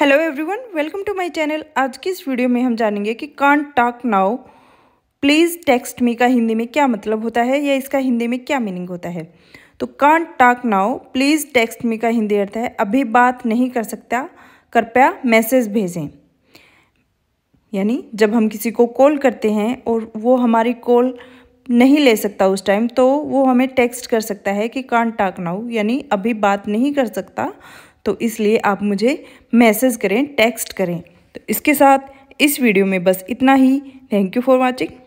hello everyone welcome to my channel आज की इस वीडियो में हम जानेंगे कि can't talk now please text me का हिंदी में क्या मतलब होता है या इसका हिंदी में क्या मीनिंग होता है तो can't talk now please text me का हिंदी अर्थ है अभी बात नहीं कर सकता कृपया मैसेज भेजें यानी जब हम किसी को कॉल करते हैं और वो हमारी कॉल नहीं ले सकता उस टाइम तो वो हमें टेक्स्ट कर सकता है कि कान टाक नाउ यानी अभी बात नहीं कर सकता तो इसलिए आप मुझे मैसेज करें टेक्स्ट करें तो इसके साथ इस वीडियो में बस इतना ही थैंक यू फॉर वॉचिंग